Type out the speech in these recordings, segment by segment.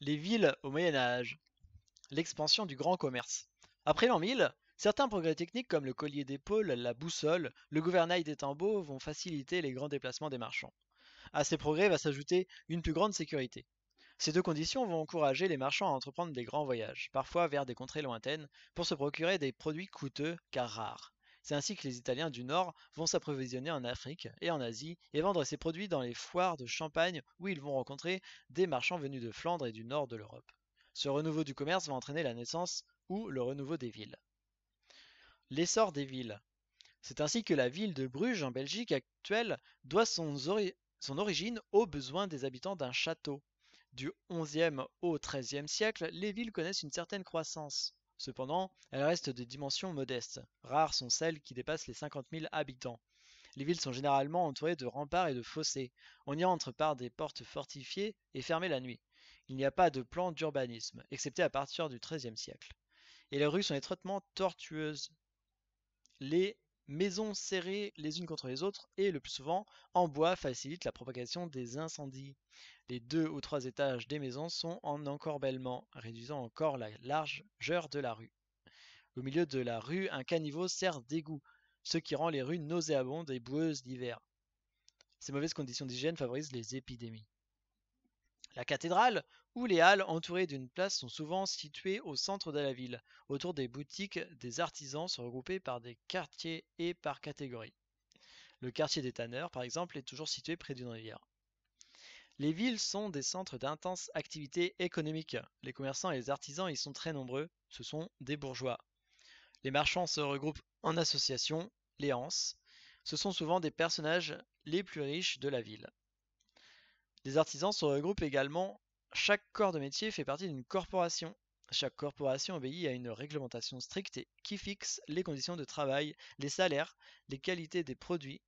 les villes au Moyen Âge, l'expansion du grand commerce. Après l'an 1000, certains progrès techniques comme le collier d'épaule, la boussole, le gouvernail des tambours vont faciliter les grands déplacements des marchands. À ces progrès va s'ajouter une plus grande sécurité. Ces deux conditions vont encourager les marchands à entreprendre des grands voyages, parfois vers des contrées lointaines, pour se procurer des produits coûteux car rares. C'est ainsi que les Italiens du Nord vont s'approvisionner en Afrique et en Asie et vendre ces produits dans les foires de Champagne où ils vont rencontrer des marchands venus de Flandre et du nord de l'Europe. Ce renouveau du commerce va entraîner la naissance ou le renouveau des villes. L'essor des villes. C'est ainsi que la ville de Bruges en Belgique actuelle doit son, son origine aux besoins des habitants d'un château. Du XIe au XIIIe siècle, les villes connaissent une certaine croissance. Cependant, elles restent de dimensions modestes. Rares sont celles qui dépassent les 50 000 habitants. Les villes sont généralement entourées de remparts et de fossés. On y entre par des portes fortifiées et fermées la nuit. Il n'y a pas de plan d'urbanisme, excepté à partir du XIIIe siècle. Et les rues sont étroitement tortueuses. Les maisons serrées les unes contre les autres et le plus souvent en bois facilitent la propagation des incendies. Les deux ou trois étages des maisons sont en encorbellement, réduisant encore la largeur de la rue. Au milieu de la rue, un caniveau sert d'égout, ce qui rend les rues nauséabondes et boueuses d'hiver. Ces mauvaises conditions d'hygiène favorisent les épidémies. La cathédrale ou les halles entourées d'une place sont souvent situées au centre de la ville, autour des boutiques des artisans sont regroupés par des quartiers et par catégories. Le quartier des tanneurs, par exemple, est toujours situé près d'une rivière. Les villes sont des centres d'intense activité économique. Les commerçants et les artisans y sont très nombreux, ce sont des bourgeois. Les marchands se regroupent en associations, les hanses. Ce sont souvent des personnages les plus riches de la ville. Les artisans se regroupent également. Chaque corps de métier fait partie d'une corporation. Chaque corporation obéit à une réglementation stricte qui fixe les conditions de travail, les salaires, les qualités des produits.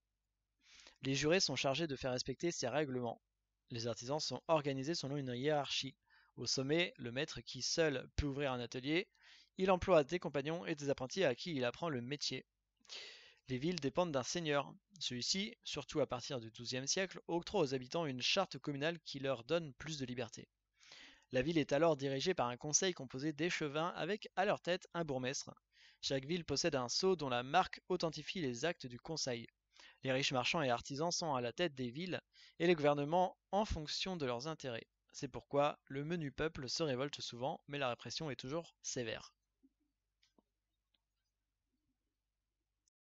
Les jurés sont chargés de faire respecter ces règlements. Les artisans sont organisés selon une hiérarchie. Au sommet, le maître qui seul peut ouvrir un atelier, il emploie des compagnons et des apprentis à qui il apprend le métier. Les villes dépendent d'un seigneur. Celui-ci, surtout à partir du XIIe siècle, octroie aux habitants une charte communale qui leur donne plus de liberté. La ville est alors dirigée par un conseil composé d'échevins avec à leur tête un bourgmestre. Chaque ville possède un sceau dont la marque authentifie les actes du conseil. Les riches marchands et artisans sont à la tête des villes et les gouvernements en fonction de leurs intérêts. C'est pourquoi le menu peuple se révolte souvent, mais la répression est toujours sévère.